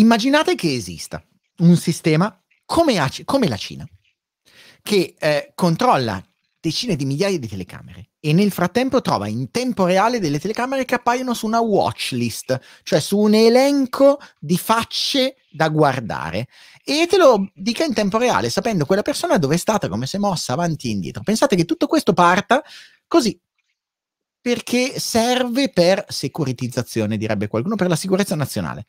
immaginate che esista un sistema come, a, come la Cina, che eh, controlla decine di migliaia di telecamere e nel frattempo trova in tempo reale delle telecamere che appaiono su una watch list, cioè su un elenco di facce da guardare e te lo dica in tempo reale, sapendo quella persona dove è stata, come si è mossa avanti e indietro. Pensate che tutto questo parta così perché serve per securitizzazione, direbbe qualcuno, per la sicurezza nazionale.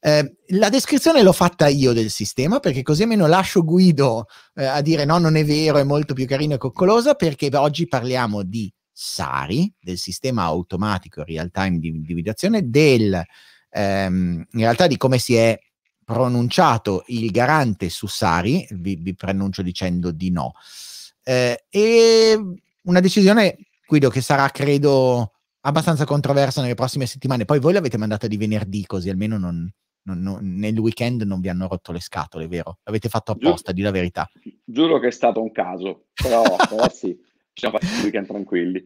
Eh, la descrizione l'ho fatta io del sistema, perché così almeno lascio Guido eh, a dire no, non è vero, è molto più carino e coccolosa, perché oggi parliamo di SARI, del sistema automatico real-time di individuazione, del, ehm, in realtà di come si è pronunciato il garante su Sari, vi, vi pronuncio dicendo di no, eh, e una decisione Guido, che sarà credo abbastanza controverso nelle prossime settimane. Poi voi l'avete mandata di venerdì, così almeno non, non, non, nel weekend non vi hanno rotto le scatole, vero? L'avete fatto apposta, Giu- di la verità. Giuro che è stato un caso, però, però sì, ci siamo fatti il weekend tranquilli.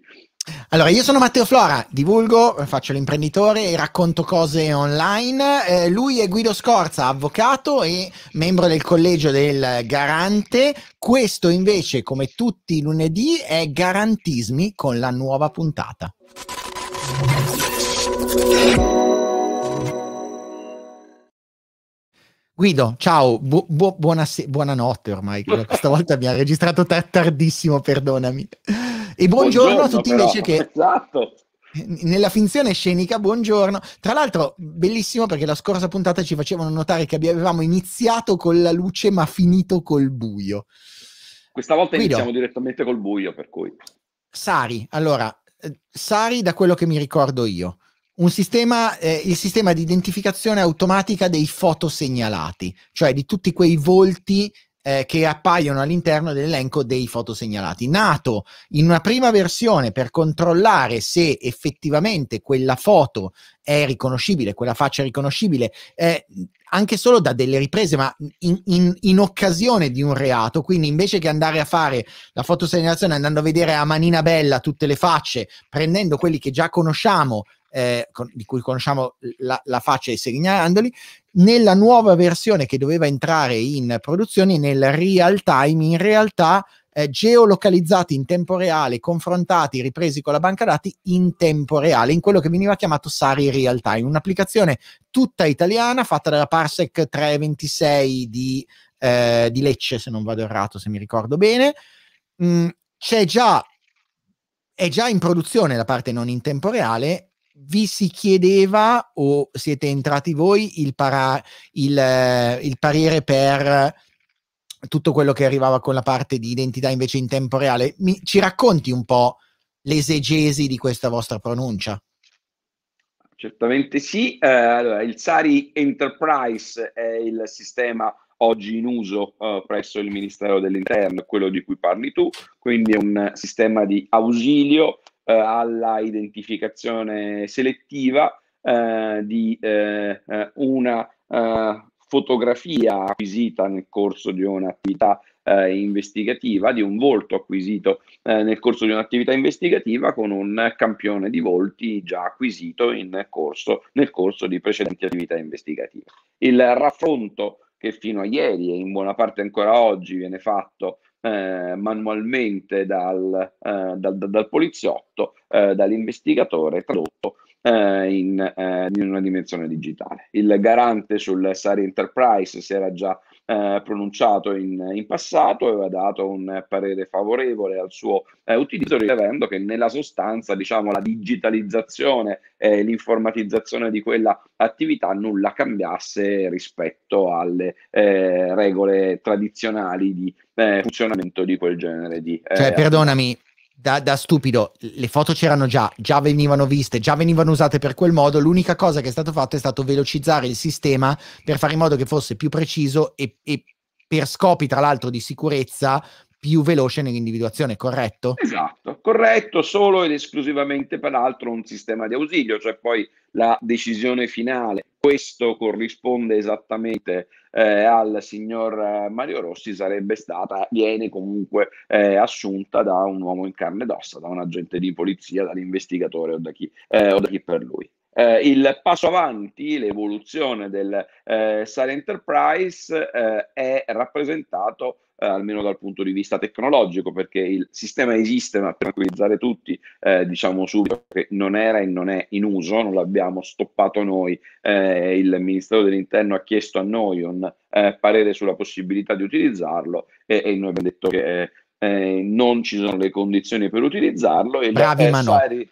Allora, io sono Matteo Flora, divulgo, faccio l'imprenditore e racconto cose online. Eh, lui è Guido Scorza, avvocato e membro del collegio del Garante. Questo invece, come tutti i lunedì, è Garantismi con la nuova puntata. Guido, ciao, bu- bu- buonasera, buonanotte ormai, questa volta mi ha registrato tardissimo, perdonami. E buongiorno, buongiorno a tutti però. invece che... Esatto nella finzione scenica, buongiorno. Tra l'altro, bellissimo perché la scorsa puntata ci facevano notare che avevamo iniziato con la luce ma finito col buio. Questa volta Guido. iniziamo direttamente col buio, per cui. Sari, allora, eh, Sari da quello che mi ricordo io, un sistema, eh, il sistema di identificazione automatica dei fotosegnalati, cioè di tutti quei volti eh, che appaiono all'interno dell'elenco dei fotosegnalati. Nato in una prima versione per controllare se effettivamente quella foto è riconoscibile, quella faccia è riconoscibile, eh, anche solo da delle riprese, ma in, in, in, occasione di un reato, quindi invece che andare a fare la fotosegnalazione andando a vedere a manina bella tutte le facce, prendendo quelli che già conosciamo eh, con, di cui conosciamo la, la faccia e i segnalandoli, nella nuova versione che doveva entrare in produzione nel real time, in realtà eh, geolocalizzati in tempo reale, confrontati, ripresi con la banca dati in tempo reale, in quello che veniva chiamato Sari Real Time, un'applicazione tutta italiana fatta dalla Parsec 326 di, eh, di Lecce, se non vado errato, se mi ricordo bene. Mm, c'è già, è già in produzione la parte non in tempo reale vi si chiedeva o siete entrati voi il, para, il, il parere per tutto quello che arrivava con la parte di identità invece in tempo reale. Mi, ci racconti un po' l'esegesi di questa vostra pronuncia? Certamente sì. Eh, allora, il Sari Enterprise è il sistema oggi in uso eh, presso il Ministero dell'Interno, quello di cui parli tu, quindi è un sistema di ausilio eh, alla identificazione selettiva eh, di eh, eh una eh, fotografia acquisita nel corso di un'attività eh, investigativa, di un volto acquisito nel corso di un'attività investigativa con un campione di volti già acquisito corso, nel corso di precedenti attività investigative. Il raffronto che fino a ieri e in buona parte ancora oggi viene fatto eh, manualmente dal, eh, dal, dal poliziotto, eh, dall'investigatore tradotto eh, in, eh, in, una dimensione digitale. Il garante sul Sari Enterprise si era già eh, pronunciato in, in, passato, aveva dato un parere favorevole al suo eh, utilizzo, rilevando che nella sostanza diciamo, la digitalizzazione e l'informatizzazione di quella attività nulla cambiasse rispetto alle eh, regole tradizionali di eh, funzionamento di quel genere di... Eh, cioè, perdonami, da, da, stupido, le foto c'erano già, già venivano viste, già venivano usate per quel modo, l'unica cosa che è stato fatto è stato velocizzare il sistema per fare in modo che fosse più preciso e, e per scopi tra l'altro di sicurezza più veloce nell'individuazione, corretto? Esatto, corretto, solo ed esclusivamente peraltro un sistema di ausilio, cioè poi la decisione finale. Questo corrisponde esattamente eh, al signor eh, Mario Rossi, sarebbe stata, viene comunque eh, assunta da un uomo in carne ed ossa, da un agente di polizia, dall'investigatore o da chi, eh, o da chi per lui. Eh, il passo avanti, l'evoluzione del eh, Sale Enterprise eh, è rappresentato eh, almeno dal punto di vista tecnologico, perché il sistema esiste, ma per tranquillizzare tutti, eh, diciamo subito che non era e non è in uso, non l'abbiamo stoppato noi, eh, il Ministero dell'Interno ha chiesto a noi un eh, parere sulla possibilità di utilizzarlo e, e noi abbiamo detto che eh, non ci sono le condizioni per utilizzarlo. E Bravi, ma no. Ri-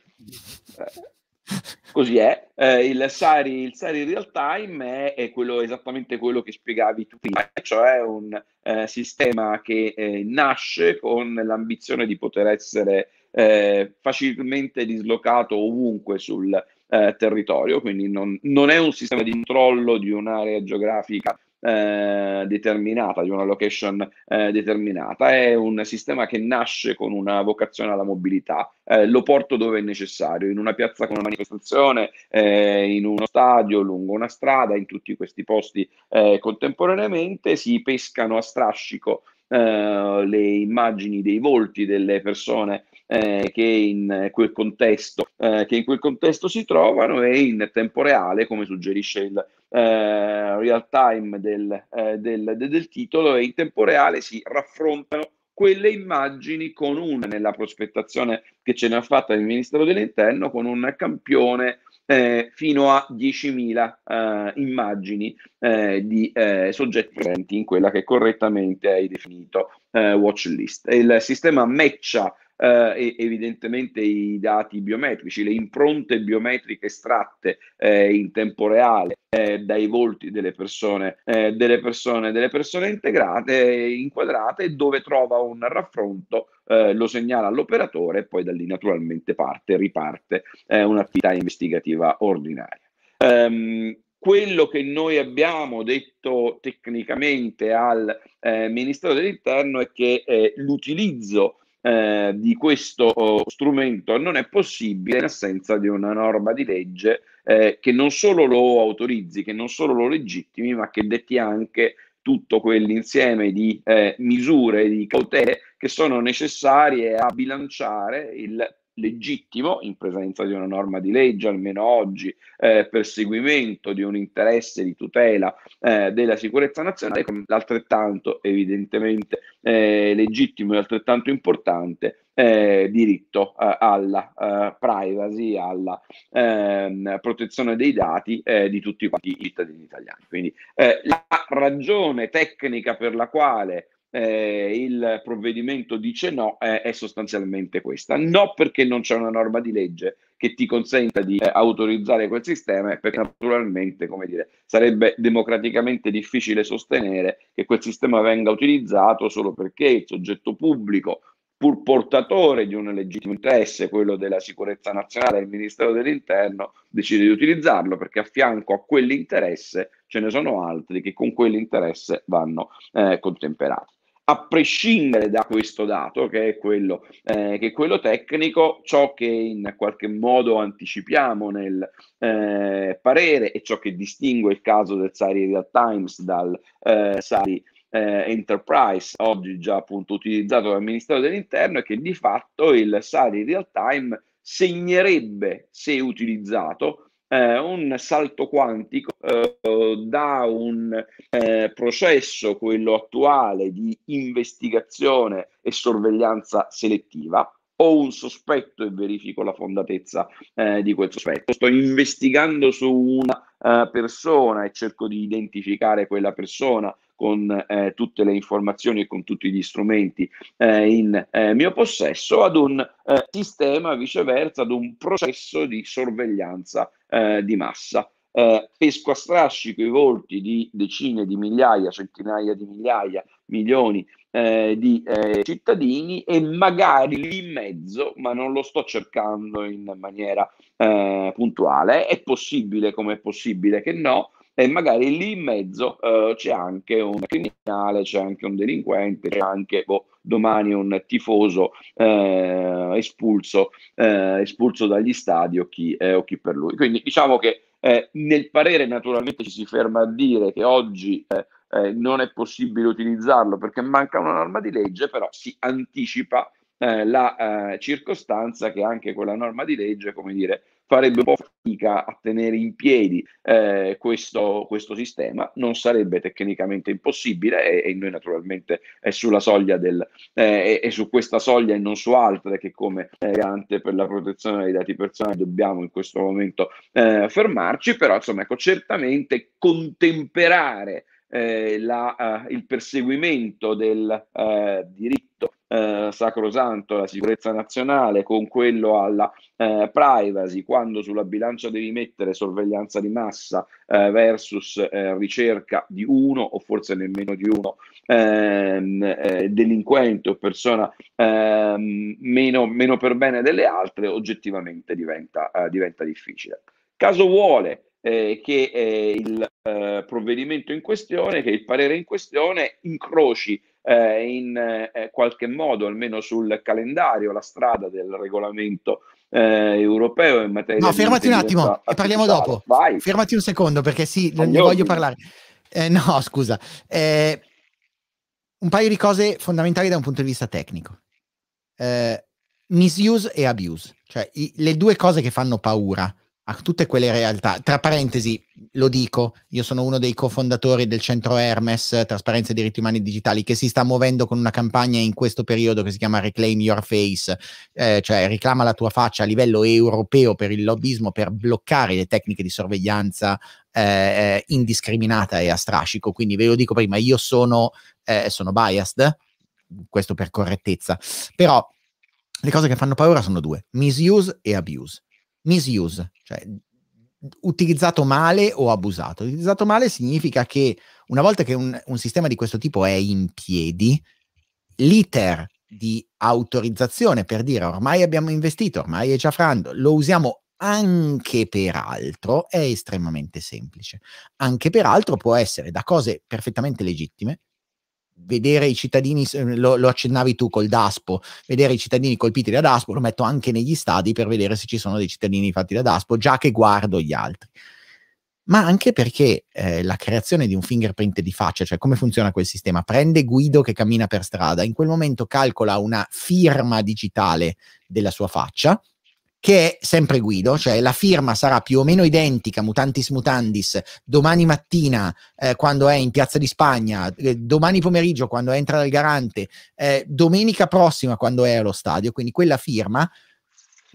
Così è, eh, il, Sari, il Sari Real Time è, è quello, esattamente quello che spiegavi tu prima, cioè un eh, sistema che eh, nasce con l'ambizione di poter essere eh, facilmente dislocato ovunque sul eh, territorio, quindi non, non, è un sistema di controllo di un'area geografica eh, determinata, di una location eh, determinata. È un sistema che nasce con una vocazione alla mobilità. Eh, lo porto dove è necessario, in una piazza con una manifestazione, eh, in uno stadio, lungo una strada, in tutti questi posti eh, contemporaneamente si pescano a strascico le immagini dei volti delle persone eh, che, in quel contesto, eh, che in quel contesto si trovano e in tempo reale, come suggerisce il eh, real time del, eh, del, del titolo, e in tempo reale si raffrontano quelle immagini con una, nella prospettazione che ce n'ha fatta il Ministero dell'Interno, con un campione eh, fino a 10.000 eh, immagini eh, di eh, soggetti presenti in quella che correttamente hai definito watch list. Il sistema matcha eh, evidentemente i dati biometrici, le impronte biometriche estratte eh, in tempo reale eh, dai volti delle persone, eh, delle persone, delle persone integrate, eh, inquadrate, dove trova un raffronto eh, lo segnala all'operatore e poi da lì naturalmente parte, riparte eh, un'attività investigativa ordinaria. Um, quello che noi abbiamo detto tecnicamente al eh, Ministero dell'Interno è che eh, l'utilizzo eh, di questo oh, strumento non è possibile in assenza di una norma di legge eh, che non solo lo autorizzi, che non solo lo legittimi, ma che detti anche tutto quell'insieme di eh, misure, di cautele che sono necessarie a bilanciare il legittimo in presenza di una norma di legge, almeno oggi, eh, perseguimento di un interesse di tutela eh, della sicurezza nazionale, come l'altrettanto evidentemente eh, legittimo e altrettanto importante eh, diritto eh, alla eh, privacy, alla ehm, protezione dei dati eh, di tutti i cittadini italiani. Quindi eh, la ragione tecnica per la quale eh, il provvedimento dice no, eh, è sostanzialmente questa. No perché non c'è una norma di legge che ti consenta di eh, autorizzare quel sistema, eh, perché naturalmente, come dire, sarebbe democraticamente difficile sostenere che quel sistema venga utilizzato solo perché il soggetto pubblico pur portatore di un legittimo interesse, quello della sicurezza nazionale, il Ministero dell'Interno decide di utilizzarlo perché a fianco a quell'interesse ce ne sono altri che con quell'interesse vanno eh, contemperati a prescindere da questo dato, che è quello, eh, che è quello tecnico, ciò che in qualche modo anticipiamo nel eh, parere e ciò che distingue il caso del Sari Real Times dal eh, Sari eh, Enterprise, oggi già appunto utilizzato dal Ministero dell'Interno, è che di fatto il Sari Real Time segnerebbe, se utilizzato, eh, un salto quantico eh, da un eh, processo, quello attuale, di investigazione e sorveglianza selettiva, ho un sospetto e verifico la fondatezza eh, di quel sospetto. Sto investigando su una uh, persona e cerco di identificare quella persona con eh, tutte le informazioni e con tutti gli strumenti eh, in eh, mio possesso ad un eh, sistema viceversa, ad un processo di sorveglianza eh, di massa. Eh, pesco a strascico i volti di decine di migliaia, centinaia di migliaia, milioni eh, di eh, cittadini e magari lì in mezzo, ma non lo sto cercando in maniera eh, puntuale, è possibile come è possibile che no, e magari lì in mezzo eh, c'è anche un criminale, c'è anche un delinquente, c'è anche boh, domani un tifoso eh, espulso, eh, espulso dagli stadi o chi, eh, o chi per lui. Quindi diciamo che eh, nel parere naturalmente ci si ferma a dire che oggi eh, eh, non è possibile utilizzarlo perché manca una norma di legge, però si anticipa eh, la eh, circostanza che anche quella norma di legge, come dire, farebbe un po' fatica a tenere in piedi eh, questo, questo, sistema, non sarebbe tecnicamente impossibile e, e noi naturalmente è sulla soglia del, eh, è, è su questa soglia e non su altre che come eh, garante per la protezione dei dati personali dobbiamo in questo momento eh, fermarci, però insomma ecco, certamente contemperare eh, la, uh, il perseguimento del uh, diritto eh, sacrosanto alla sicurezza nazionale con quello alla eh, privacy, quando sulla bilancia devi mettere sorveglianza di massa eh, versus eh, ricerca di uno o forse nemmeno di uno ehm, eh, delinquente o persona ehm, meno, meno, per bene delle altre, oggettivamente diventa, eh, diventa difficile. Caso vuole eh, che eh, il eh, provvedimento in questione, che il parere in questione, incroci eh, in eh, qualche modo, almeno sul calendario, la strada del regolamento eh, europeo in materia no, di... No, fermati un attimo e parliamo dopo. Vai. Fermati un secondo perché sì, Agli ne, voglio parlare. Eh, no, scusa. Eh, un paio di cose fondamentali da un punto di vista tecnico. Eh, misuse e abuse, cioè i, le due cose che fanno paura a tutte quelle realtà. Tra parentesi, lo dico, io sono uno dei cofondatori del centro Hermes, Trasparenza e diritti umani digitali, che si sta muovendo con una campagna in questo periodo che si chiama Reclaim Your Face, eh, cioè riclama la tua faccia a livello europeo per il lobbismo, per bloccare le tecniche di sorveglianza eh, eh, indiscriminata e a strascico. Quindi ve lo dico prima, io sono, eh, sono biased, questo per correttezza, però le cose che fanno paura sono due, misuse e abuse misuse, cioè utilizzato male o abusato. Utilizzato male significa che una volta che un, un sistema di questo tipo è in piedi, l'iter di autorizzazione per dire ormai abbiamo investito, ormai è già ciafrando, lo usiamo anche per altro è estremamente semplice. Anche per altro può essere da cose perfettamente legittime vedere i cittadini, eh, lo, lo, accennavi tu col DASPO, vedere i cittadini colpiti da DASPO, lo metto anche negli stadi per vedere se ci sono dei cittadini fatti da DASPO, già che guardo gli altri. Ma anche perché eh, la creazione di un fingerprint di faccia, cioè come funziona quel sistema? Prende Guido che cammina per strada, in quel momento calcola una firma digitale della sua faccia, che è sempre Guido, cioè la firma sarà più o meno identica, mutantis mutandis, domani mattina eh, quando è in Piazza di Spagna, eh, domani pomeriggio quando entra dal Garante, eh, domenica prossima quando è allo stadio, quindi quella firma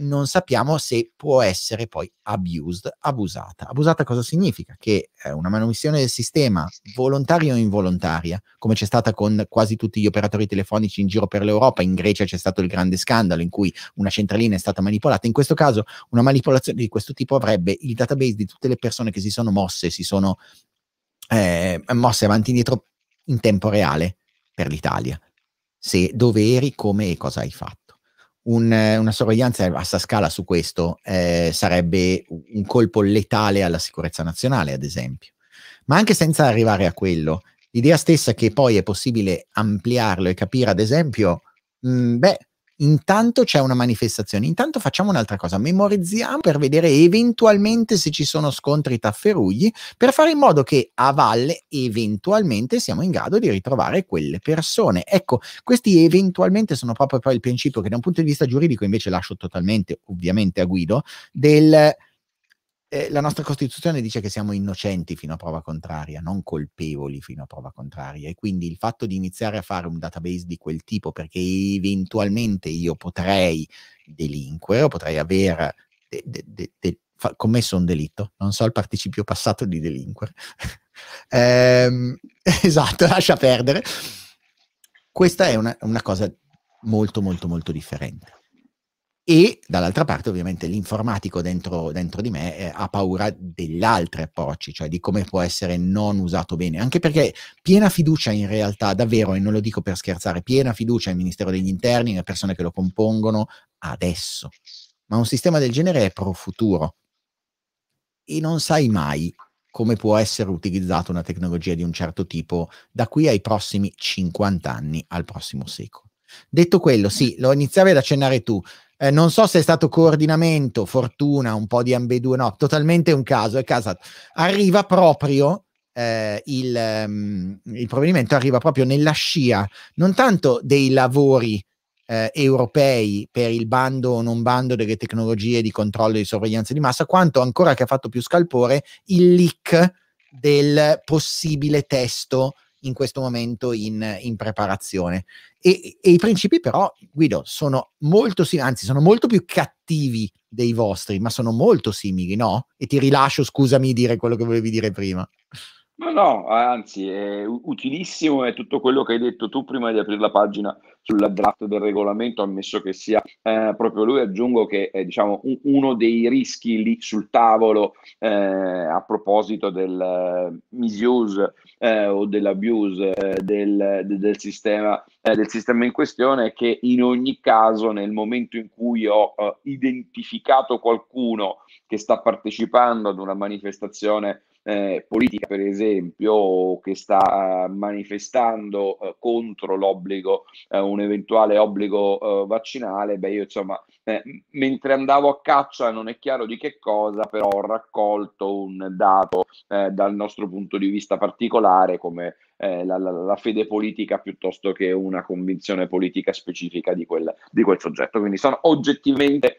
non sappiamo se può essere poi abused, abusata. Abusata cosa significa? Che eh, una manomissione del sistema, volontaria o involontaria, come c'è stata con quasi tutti gli operatori telefonici in giro per l'Europa, in Grecia c'è stato il grande scandalo in cui una centralina è stata manipolata, in questo caso una manipolazione di questo tipo avrebbe il database di tutte le persone che si sono mosse, si sono eh, mosse avanti e indietro in tempo reale per l'Italia. Se dove eri, come e cosa hai fatto un, eh, una sorveglianza a vasta scala su questo eh, sarebbe un colpo letale alla sicurezza nazionale, ad esempio. Ma anche senza arrivare a quello, l'idea stessa che poi è possibile ampliarlo e capire, ad esempio, mh, mm, beh, intanto c'è una manifestazione, intanto facciamo un'altra cosa, memorizziamo per vedere eventualmente se ci sono scontri tafferugli, per fare in modo che a valle eventualmente siamo in grado di ritrovare quelle persone. Ecco, questi eventualmente sono proprio poi il principio che da un punto di vista giuridico invece lascio totalmente, ovviamente, a Guido, del eh, la nostra Costituzione dice che siamo innocenti fino a prova contraria, non colpevoli fino a prova contraria e quindi il fatto di iniziare a fare un database di quel tipo perché eventualmente io potrei delinquere o potrei aver de- de- de- fa- commesso un delitto, non so il participio passato di delinquere. eh, esatto, lascia perdere. Questa è una, una cosa molto molto molto differente e dall'altra parte ovviamente l'informatico dentro, dentro di me eh, ha paura degli altri approcci, cioè di come può essere non usato bene, anche perché piena fiducia in realtà, davvero, e non lo dico per scherzare, piena fiducia al Ministero degli Interni, alle persone che lo compongono adesso, ma un sistema del genere è pro futuro e non sai mai come può essere utilizzata una tecnologia di un certo tipo da qui ai prossimi 50 anni, al prossimo secolo. Detto quello, sì, lo iniziavi ad accennare tu, eh, non so se è stato coordinamento, fortuna, un po' di ambedue, no, totalmente un caso, è casa. Arriva proprio eh, il, um, il, provvedimento, arriva proprio nella scia, non tanto dei lavori eh, europei per il bando o non bando delle tecnologie di controllo e di sorveglianza di massa, quanto ancora che ha fatto più scalpore il leak del possibile testo in questo momento in, in preparazione. E, e, i principi però, Guido, sono molto simili, anzi sono molto più cattivi dei vostri, ma sono molto simili, no? E ti rilascio, scusami, dire quello che volevi dire prima. Ma no, anzi, è utilissimo è tutto quello che hai detto tu prima di aprire la pagina sulla draft del regolamento, ammesso che sia eh, proprio lui. Aggiungo che è diciamo, un, uno dei rischi lì sul tavolo eh, a proposito del uh, misuse eh, o dell'abuse eh, del, de, del, sistema, eh, del, sistema, in questione è che in ogni caso nel momento in cui ho uh, identificato qualcuno che sta partecipando ad una manifestazione eh, politica, per esempio, che sta eh, manifestando eh, contro l'obbligo, eh, un eventuale obbligo eh, vaccinale, beh, io insomma, eh, mentre andavo a caccia non è chiaro di che cosa, però ho raccolto un dato dal nostro punto di vista particolare come la, la, la, fede politica piuttosto che una convinzione politica specifica di quel, di quel soggetto. Quindi sono oggettivamente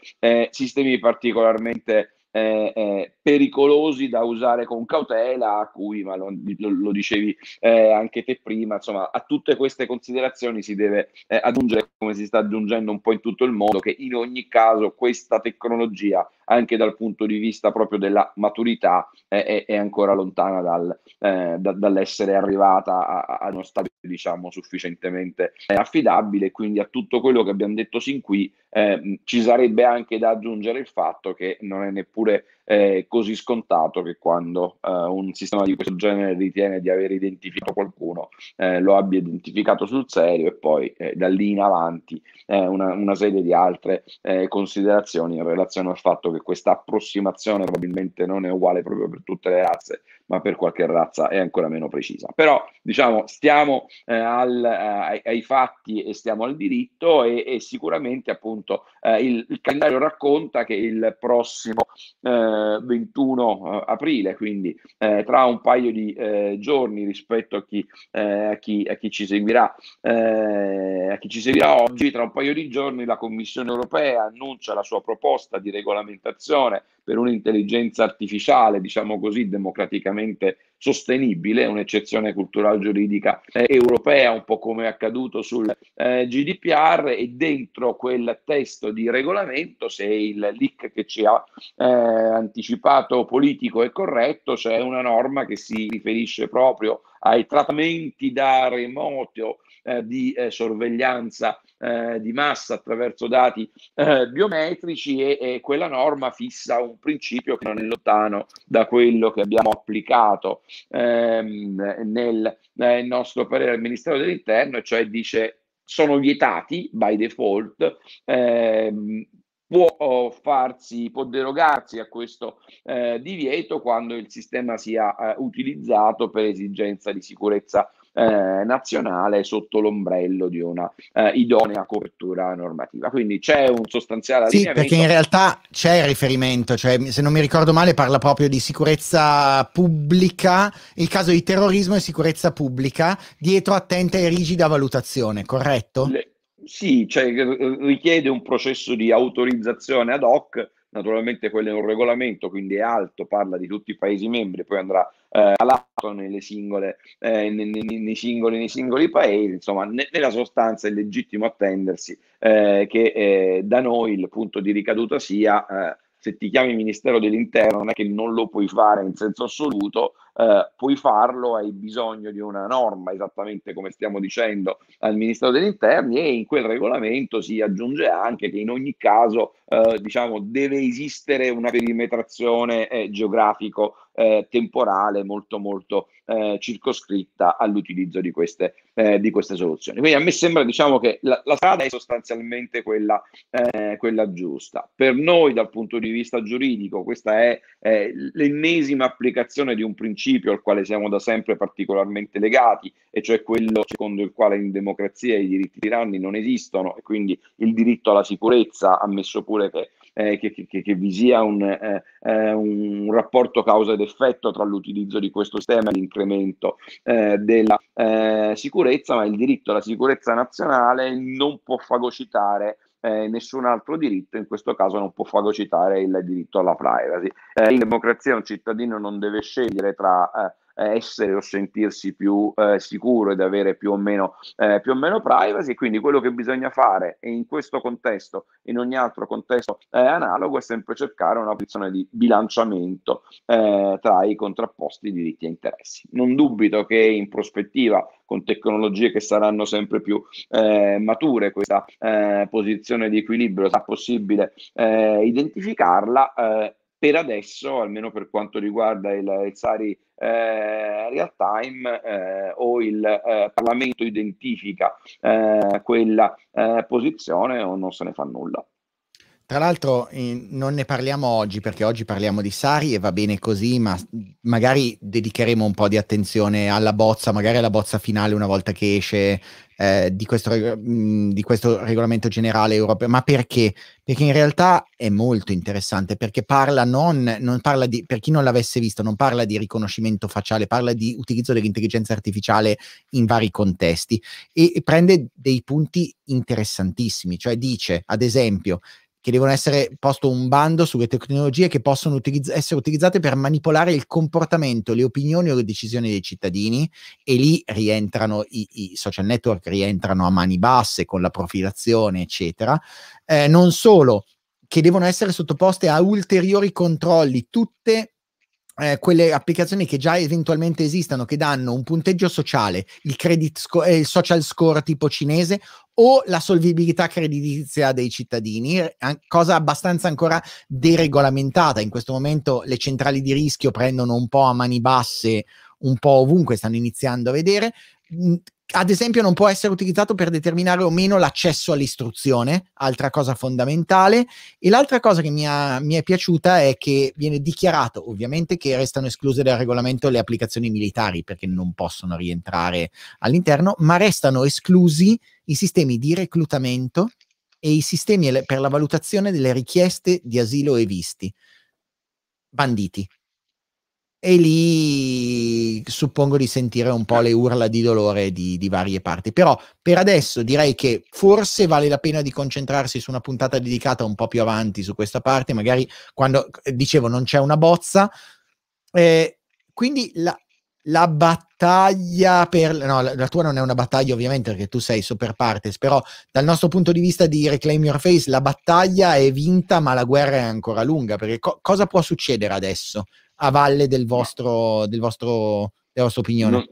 sistemi particolarmente eh, eh, pericolosi da usare con cautela, a cui, ma lo, lo, dicevi eh, anche te prima, insomma, a tutte queste considerazioni si deve eh, aggiungere, come si sta aggiungendo un po' in tutto il mondo, che in ogni caso questa tecnologia anche dal punto di vista proprio della maturità eh, è, ancora lontana dal, eh, da, dall'essere arrivata a, a, uno stadio diciamo sufficientemente eh, affidabile quindi a tutto quello che abbiamo detto sin qui eh, ci sarebbe anche da aggiungere il fatto che non è neppure è così scontato che quando eh, un sistema di questo genere ritiene di aver identificato qualcuno, eh, lo abbia identificato sul serio e poi eh, da lì in avanti eh, una, una, serie di altre eh, considerazioni in relazione al fatto che questa approssimazione probabilmente non è uguale proprio per tutte le razze, ma per qualche razza è ancora meno precisa. Però diciamo, stiamo al, ai, ai, fatti e stiamo al diritto e, e sicuramente appunto il, il, calendario racconta che il prossimo eh, 21 eh, aprile, quindi eh, tra un paio di eh, giorni rispetto a chi, eh, a chi, a chi ci seguirà, eh, a chi ci seguirà oggi, tra un paio di giorni la Commissione europea annuncia la sua proposta di regolamentazione per un'intelligenza artificiale, diciamo così, democraticamente sostenibile, un'eccezione culturale giuridica eh, europea, un po' come è accaduto sul eh, GDPR e dentro quel testo di regolamento, se il leak che ci ha eh, anticipato politico è corretto, c'è una norma che si riferisce proprio ai trattamenti da remoto eh, di eh, sorveglianza eh, di massa attraverso dati eh, biometrici e, e, quella norma fissa un principio che non è lontano da quello che abbiamo applicato ehm, nel, nel nostro parere al Ministero dell'Interno, cioè dice sono vietati by default ehm, può oh, farsi, può derogarsi a questo eh, divieto quando il sistema sia eh, utilizzato per esigenza di sicurezza eh, nazionale sotto l'ombrello di una eh, idonea copertura normativa. Quindi c'è un sostanziale Sì, perché in realtà c'è il riferimento, cioè se non mi ricordo male parla proprio di sicurezza pubblica, il caso di terrorismo e sicurezza pubblica, dietro attenta e rigida valutazione, corretto? Le sì, cioè, richiede un processo di autorizzazione ad hoc, naturalmente quello è un regolamento, quindi è alto, parla di tutti i Paesi membri, poi andrà eh, all'atto nelle singole, eh, nei, nei, singoli, nei, singoli, Paesi, insomma ne, nella sostanza è legittimo attendersi eh, che eh, da noi il punto di ricaduta sia eh, se ti chiami Ministero dell'Interno non è che non lo puoi fare in senso assoluto, eh, puoi farlo, hai bisogno di una norma, esattamente come stiamo dicendo al Ministero degli Interni e in quel regolamento si aggiunge anche che in ogni caso eh, diciamo, deve esistere una perimetrazione eh, geografico eh, temporale molto molto eh, circoscritta all'utilizzo di queste, eh, di queste soluzioni. Quindi a me sembra diciamo che la, la strada è sostanzialmente quella, eh, quella giusta. Per noi dal punto di vista giuridico questa è l'ennesima applicazione di un principio al quale siamo da sempre particolarmente legati e cioè quello secondo il quale in democrazia i diritti tiranni non esistono e quindi il diritto alla sicurezza, ammesso pure che eh, che, che, che, vi sia un, eh, eh, un, rapporto causa ed effetto tra l'utilizzo di questo sistema e l'incremento eh, della eh, sicurezza, ma il diritto alla sicurezza nazionale non può fagocitare eh, nessun altro diritto, in questo caso non può fagocitare il diritto alla privacy. Eh, in democrazia un cittadino non deve scegliere tra eh, essere o sentirsi più eh, sicuro ed avere più o, meno, eh, più o meno privacy. Quindi quello che bisogna fare in questo contesto, in ogni altro contesto eh, analogo, è sempre cercare una posizione di bilanciamento eh, tra i contrapposti diritti e interessi. Non dubito che in prospettiva, con tecnologie che saranno sempre più eh, mature, questa eh, posizione di equilibrio sarà possibile identificarla per adesso, almeno per quanto riguarda il, il SARI eh, real time eh, o il eh, Parlamento identifica eh, quella eh, posizione o non se ne fa nulla. Tra l'altro non ne parliamo oggi perché oggi parliamo di Sari e va bene così, ma magari dedicheremo un po' di attenzione alla bozza, magari alla bozza finale una volta che esce eh, di, questo mm, di, questo, regolamento generale europeo. Ma perché? Perché in realtà è molto interessante perché parla non, non parla di, per chi non l'avesse visto, non parla di riconoscimento facciale, parla di utilizzo dell'intelligenza artificiale in vari contesti e, e prende dei punti interessantissimi, cioè dice ad esempio che devono essere posto un bando sulle tecnologie che possono utilizz- essere utilizzate per manipolare il comportamento, le opinioni o le decisioni dei cittadini e lì rientrano i, i social network, rientrano a mani basse con la profilazione, eccetera. Eh, non solo, che devono essere sottoposte a ulteriori controlli, tutte eh, quelle applicazioni che già eventualmente esistono, che danno un punteggio sociale, il, credit sco- eh, il social score tipo cinese o la solvibilità creditizia dei cittadini, eh, cosa abbastanza ancora deregolamentata. In questo momento le centrali di rischio prendono un po' a mani basse, un po' ovunque, stanno iniziando a vedere ad esempio non può essere utilizzato per determinare o meno l'accesso all'istruzione, altra cosa fondamentale. E l'altra cosa che mi, ha, mi, è piaciuta è che viene dichiarato ovviamente che restano escluse dal regolamento le applicazioni militari perché non possono rientrare all'interno, ma restano esclusi i sistemi di reclutamento e i sistemi per la valutazione delle richieste di asilo e visti. Banditi, e lì suppongo di sentire un po' le urla di dolore di, di, varie parti. Però per adesso direi che forse vale la pena di concentrarsi su una puntata dedicata un po' più avanti su questa parte, magari quando dicevo non c'è una bozza. Eh, quindi la, la battaglia per... No, la, la, tua non è una battaglia ovviamente perché tu sei super partes, però dal nostro punto di vista di Reclaim Your Face la battaglia è vinta ma la guerra è ancora lunga, perché co- cosa può succedere adesso? a valle del vostro, del vostro, della vostra opinione. No,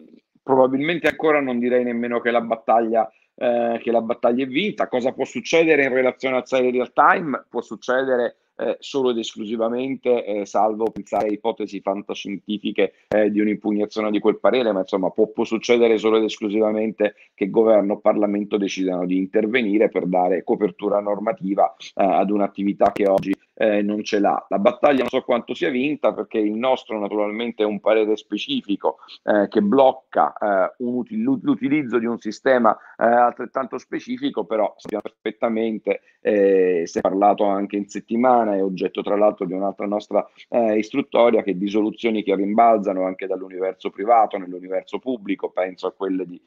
probabilmente ancora non direi nemmeno che la battaglia eh, che la battaglia è vinta. Cosa può succedere in relazione al serie real time? Può succedere eh, solo ed esclusivamente, eh, salvo pensare a ipotesi fantascientifiche eh, di un'impugnazione di quel parere, ma insomma può, può, succedere solo ed esclusivamente che governo e Parlamento decidano di intervenire per dare copertura normativa eh, ad un'attività che oggi eh, non ce l'ha. La battaglia non so quanto sia vinta perché il nostro naturalmente è un parere specifico eh, che blocca eh, util- l'utilizzo di un sistema eh, altrettanto specifico, però sappiamo perfettamente, eh, si è parlato anche in settimana, è oggetto tra l'altro di un'altra nostra eh, istruttoria che di soluzioni che rimbalzano anche dall'universo privato nell'universo pubblico, penso a quelle di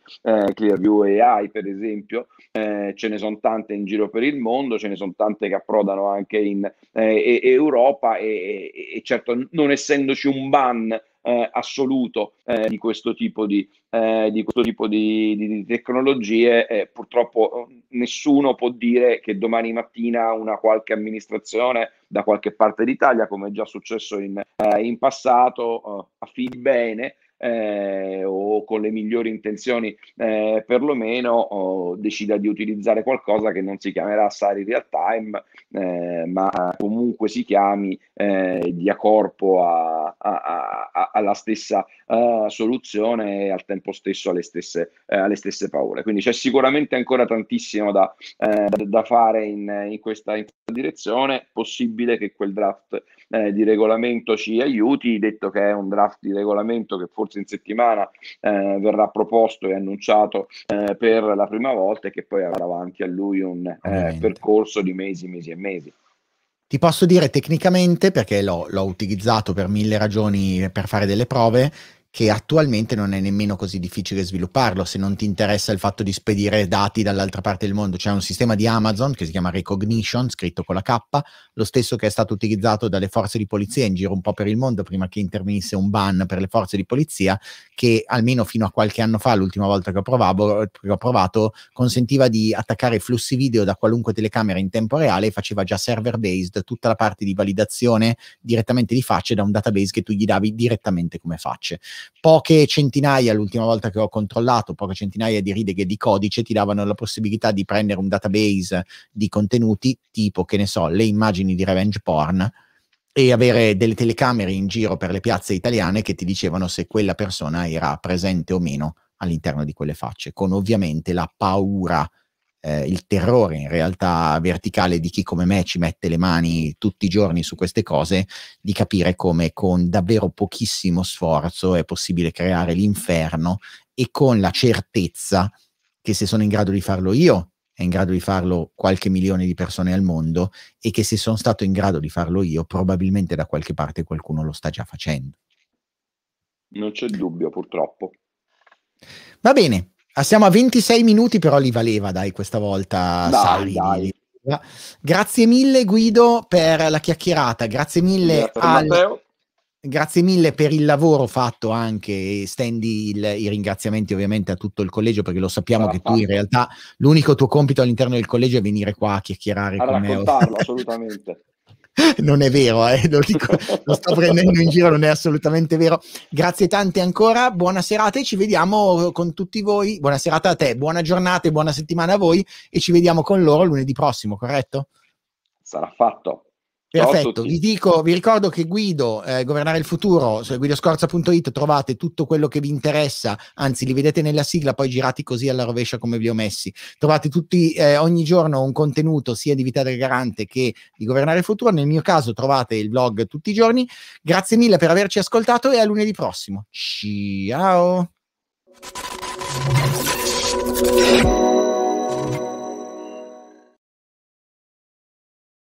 Clearview AI per esempio, ce ne sono tante in giro per il mondo, ce ne sono tante che approdano anche in eh, e, Europa e, e, certo non essendoci un ban eh, assoluto eh, di questo tipo di, eh, di, questo tipo di, di tecnologie, eh, purtroppo eh, nessuno può dire che domani mattina una qualche amministrazione da qualche parte d'Italia, come è già successo in, in passato, affidi bene eh, o con le migliori intenzioni eh, perlomeno oh, decida di utilizzare qualcosa che non si chiamerà Sari Real Time, eh, ma comunque si chiami eh, dia corpo a, a, a, alla stessa uh, soluzione e al tempo stesso alle stesse, eh, alle stesse, paure. Quindi c'è sicuramente ancora tantissimo da, da fare in, in, questa, in, questa, direzione, possibile che quel draft di regolamento ci aiuti, detto che è un draft di regolamento che forse scorsa in settimana eh, verrà proposto e annunciato eh, per la prima volta e che poi avrà avanti a lui un eh, percorso di mesi, mesi e mesi. Ti posso dire tecnicamente, perché l'ho, l'ho utilizzato per mille ragioni per fare delle prove, che attualmente non è nemmeno così difficile svilupparlo se non ti interessa il fatto di spedire dati dall'altra parte del mondo. C'è un sistema di Amazon che si chiama Recognition, scritto con la K, lo stesso che è stato utilizzato dalle forze di polizia in giro un po' per il mondo prima che intervenisse un ban per le forze di polizia, che almeno fino a qualche anno fa, l'ultima volta che ho provato, che ho provato consentiva di attaccare flussi video da qualunque telecamera in tempo reale e faceva già server based tutta la parte di validazione direttamente di facce da un database che tu gli davi direttamente come facce poche centinaia, l'ultima volta che ho controllato, poche centinaia di righe di codice ti davano la possibilità di prendere un database di contenuti tipo, che ne so, le immagini di revenge porn e avere delle telecamere in giro per le piazze italiane che ti dicevano se quella persona era presente o meno all'interno di quelle facce, con ovviamente la paura eh, il terrore in realtà verticale di chi come me ci mette le mani tutti i giorni su queste cose, di capire come con davvero pochissimo sforzo è possibile creare l'inferno e con la certezza che se sono in grado di farlo io, è in grado di farlo qualche milione di persone al mondo e che se sono stato in grado di farlo io, probabilmente da qualche parte qualcuno lo sta già facendo. Non c'è dubbio, purtroppo. Va bene, Ah, siamo a 26 minuti, però li valeva, dai, questa volta. Dai, dai. Grazie mille Guido per la chiacchierata, grazie mille al... Grazie mille per il lavoro fatto anche, stendi il, i ringraziamenti ovviamente a tutto il collegio perché lo sappiamo Sarà che tu in realtà l'unico tuo compito all'interno del collegio è venire qua a chiacchierare a con me. assolutamente. non è vero, eh, lo, dico, lo sto prendendo in giro, non è assolutamente vero. Grazie tante ancora, buona serata e ci vediamo con tutti voi. Buona serata a te, buona giornata e buona settimana a voi e ci vediamo con loro lunedì prossimo, corretto? Sarà fatto. Perfetto, vi, dico, vi ricordo che Guido, eh, Governare il Futuro, su guidoscorza.it trovate tutto quello che vi interessa, anzi li vedete nella sigla, poi girati così alla rovescia come vi ho messi. Trovate tutti, eh, ogni giorno un contenuto sia di Vita del Garante che di Governare il Futuro, nel mio caso trovate il blog tutti i giorni. Grazie mille per averci ascoltato e a lunedì prossimo. Ciao!